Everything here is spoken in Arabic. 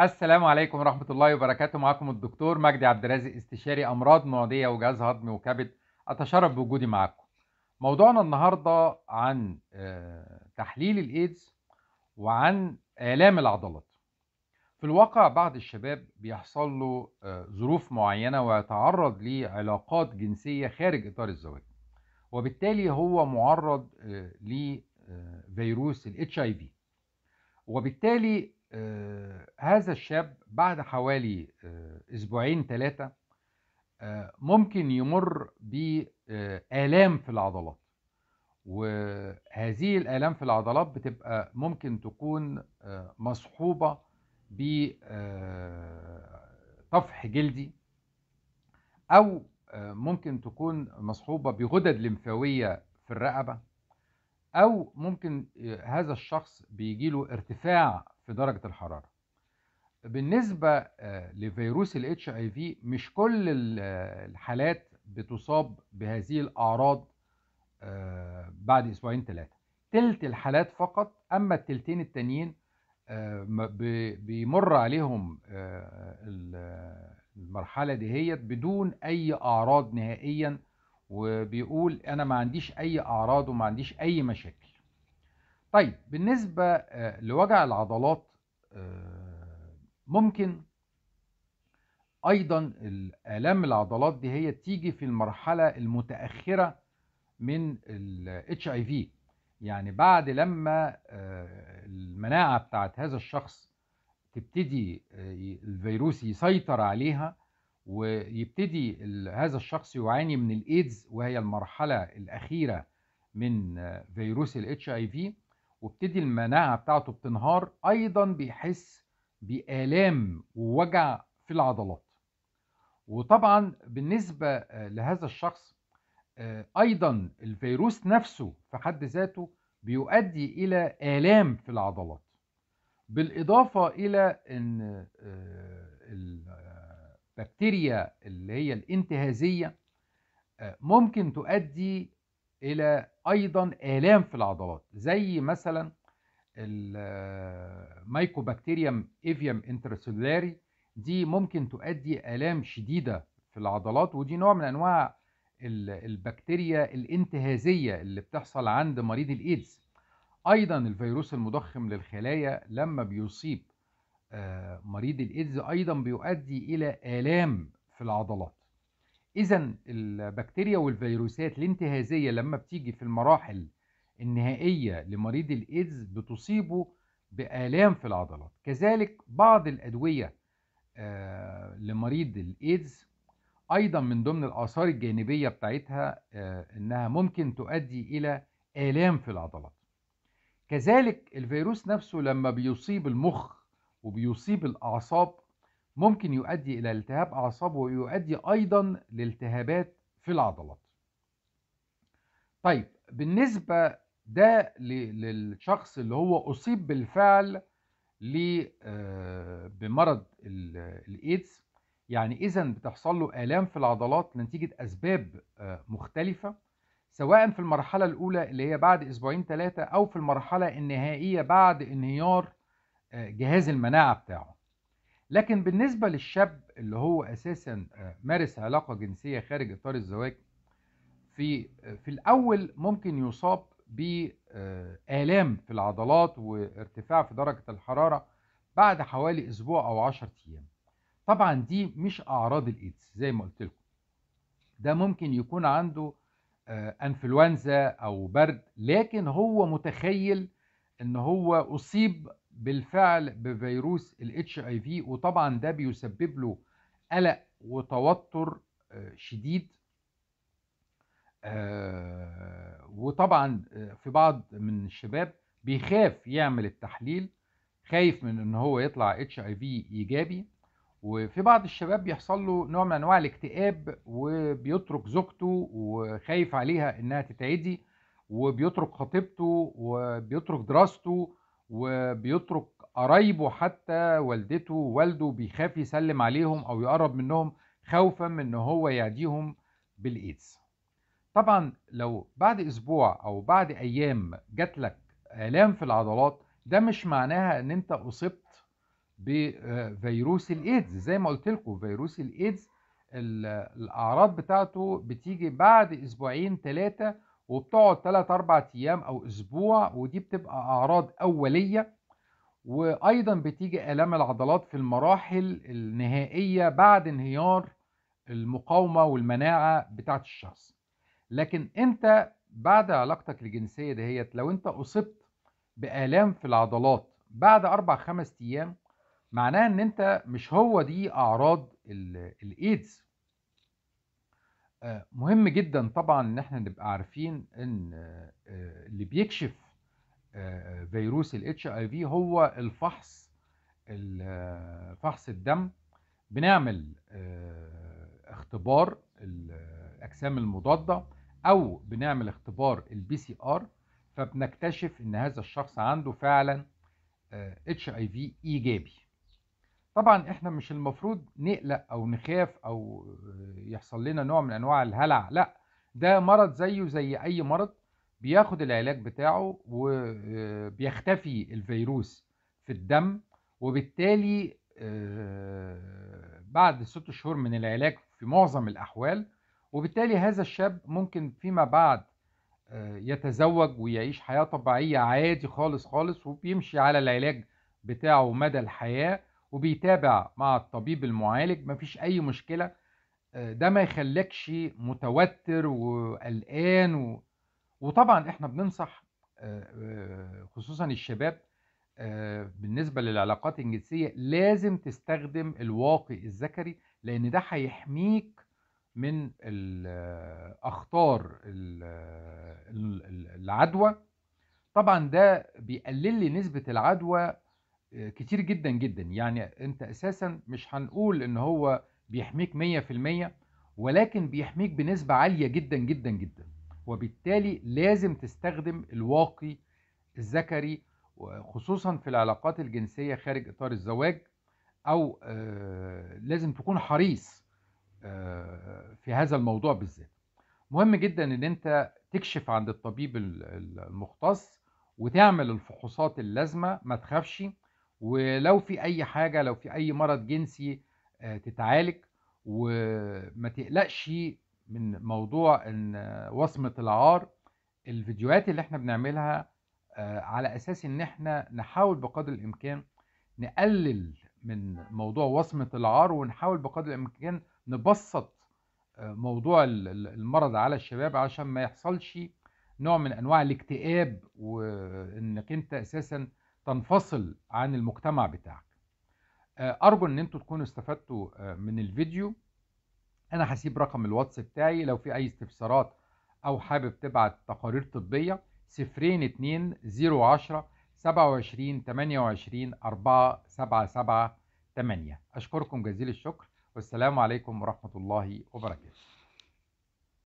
السلام عليكم ورحمة الله وبركاته معكم الدكتور مجدي عبد الرازق استشاري أمراض معدية وجهاز هضمي وكبد أتشرف بوجودي معكم موضوعنا النهاردة عن آه، تحليل الإيدز وعن آلام العضلات في الواقع بعض الشباب بيحصل له آه، ظروف معينة ويتعرض لعلاقات جنسية خارج إطار الزواج وبالتالي هو معرض آه، لفيروس الاتش اي في وبالتالي آه، هذا الشاب بعد حوالي آه، أسبوعين ثلاثة آه، ممكن يمر بآلام في العضلات وهذه الآلام في العضلات بتبقى ممكن تكون مصحوبة بطفح جلدي أو ممكن تكون مصحوبة بغدد لمفاوية في الرقبة أو ممكن هذا الشخص بيجيله ارتفاع في درجة الحرارة بالنسبة آه، لفيروس الاتش اي في مش كل آه، الحالات بتصاب بهذه الأعراض آه، بعد أسبوعين ثلاثة تلت الحالات فقط أما التلتين التانيين بيمر عليهم المرحلة دهيت بدون أي أعراض نهائيا وبيقول أنا ما عنديش أي أعراض وما عنديش أي مشاكل طيب بالنسبة آه، لوجع العضلات آه، ممكن أيضا الآلام العضلات دي هي تيجي في المرحلة المتأخرة من اي HIV يعني بعد لما آه، المناعة بتاعت هذا الشخص تبتدي الفيروس يسيطر عليها ويبتدي هذا الشخص يعاني من الايدز وهي المرحلة الأخيرة من فيروس الاتش اي في وابتدي المناعة بتاعته بتنهار أيضا بيحس بآلام ووجع في العضلات وطبعا بالنسبة آه، لهذا الشخص آه، أيضا الفيروس نفسه في حد ذاته بيؤدي إلى آلام في العضلات بالإضافة إلى أن آه، البكتيريا اللي هي الانتهازية ممكن تؤدي الى ايضا الام في العضلات زي مثلا المايكوبكتيريوم ايفيوم انترسلولاري دي ممكن تؤدي الام شديده في العضلات ودي نوع من انواع البكتيريا الانتهازيه اللي بتحصل عند مريض الايدز ايضا الفيروس المضخم للخلايا لما بيصيب آه، مريض الايدز ايضا بيؤدي الى الام في العضلات إذا البكتيريا والفيروسات الانتهازية لما بتيجي في المراحل النهائية لمريض الإيدز بتصيبه بآلام في العضلات كذلك بعض الأدوية آه، لمريض الإيدز أيضا من ضمن الآثار الجانبية بتاعتها آه، إنها ممكن تؤدي إلى آلام في العضلات كذلك الفيروس نفسه لما بيصيب المخ وبيصيب الأعصاب ممكن يؤدي إلى التهاب أعصاب ويؤدي أيضا لالتهابات في العضلات طيب بالنسبة ده للشخص اللي هو أصيب بالفعل آه، بمرض الإيدز يعني إذا بتحصل له آلام في العضلات نتيجة أسباب آه، مختلفة سواء في المرحلة الأولى اللي هي بعد أسبوعين ثلاثة أو في المرحلة النهائية بعد انهيار آه، جهاز المناعة بتاعه لكن بالنسبة للشاب اللي هو أساسا آه، مارس علاقة جنسية خارج إطار الزواج في آه، في الأول ممكن يصاب بآلام آه، في العضلات وارتفاع في درجة الحرارة بعد حوالي أسبوع أو عشرة أيام طبعا دي مش أعراض الإيدز زي ما قلت لكم ده ممكن يكون عنده انفلونزا او برد لكن هو متخيل ان هو اصيب بالفعل بفيروس الاتش اي في وطبعا ده بيسبب له قلق وتوتر آه، شديد آه، وطبعا آه، في بعض من الشباب بيخاف يعمل التحليل خايف من ان هو يطلع اتش اي في ايجابي وفي بعض الشباب بيحصل له نوع من انواع الاكتئاب وبيترك زوجته وخايف عليها انها تتعدي وبيترك خطيبته وبيترك دراسته وبيترك قرايبه حتى والدته ووالده بيخاف يسلم عليهم او يقرب منهم خوفا من ان هو يعديهم بالايدز طبعا لو بعد اسبوع او بعد ايام جات لك الام في العضلات ده مش معناها ان انت اصبت بفيروس الايدز زي ما قلت لكم فيروس الايدز الاعراض بتاعته بتيجي بعد اسبوعين ثلاثه وبتقعد 3 4 ايام او اسبوع ودي بتبقى اعراض اوليه وايضا بتيجي الام العضلات في المراحل النهائيه بعد انهيار المقاومه والمناعه بتاعه الشخص لكن انت بعد علاقتك الجنسيه دهيت لو انت اصبت بالام في العضلات بعد اربع خمس ايام معناها ان انت مش هو دي اعراض الايدز آه، مهم جدًا طبعًا إن إحنا نبقى عارفين إن آه، اللي بيكشف آه، فيروس الاتش اي في هو الفحص فحص الدم، بنعمل اختبار الأجسام المضادة أو بنعمل اختبار سي ار فبنكتشف إن هذا الشخص عنده فعلًا اتش اي في إيجابي. طبعًا إحنا مش المفروض نقلق أو نخاف أو يحصل لنا نوع من أنواع الهلع، لأ، ده مرض زيه زي أي مرض، بياخد العلاج بتاعه وبيختفي الفيروس في الدم، وبالتالي آه، بعد ست شهور من العلاج في معظم الأحوال، وبالتالي هذا الشاب ممكن فيما بعد آه، يتزوج ويعيش حياة طبيعية عادي خالص، خالص، وبيمشي على العلاج بتاعه مدى الحياة. وبيتابع مع الطبيب المعالج مفيش أي مشكلة آه، ده ما يخليكش متوتر وقلقان و... وطبعا احنا بننصح آه، آه، خصوصا الشباب بالنسبة للعلاقات الجنسية لازم تستخدم الواقي الذكري لأن ده هيحميك من الأخطار العدوى طبعا ده بيقلل لي نسبة العدوى آه، كتير جدا جدا يعني انت اساسا مش هنقول ان هو بيحميك 100% ولكن بيحميك بنسبة عالية جدا جدا جدا وبالتالي لازم تستخدم الواقي الذكري خصوصا في العلاقات الجنسية خارج إطار الزواج أو آه، لازم تكون حريص آه، في هذا الموضوع بالذات مهم جدا ان انت تكشف عند الطبيب المختص وتعمل الفحوصات اللازمه ما تخافش ولو في اي حاجه لو في اي مرض جنسي آه، تتعالج وما تقلقش من موضوع ان وصمه العار الفيديوهات اللي احنا بنعملها آه، على اساس ان احنا نحاول بقدر الامكان نقلل من موضوع وصمه العار ونحاول بقدر الامكان نبسط آه، موضوع المرض على الشباب عشان ما يحصلش نوع من انواع الاكتئاب وانك انت اساسا تنفصل عن المجتمع بتاعك آه، أرجو أن أنتوا تكونوا استفدتوا آه، من الفيديو أنا هسيب رقم الواتس بتاعي لو في أي استفسارات أو حابب تبعت تقارير طبية صفرين اتنين زيرو عشرة سبعة وعشرين تمانية وعشرين أربعة سبعة سبعة تمانية أشكركم جزيل الشكر والسلام عليكم ورحمة الله وبركاته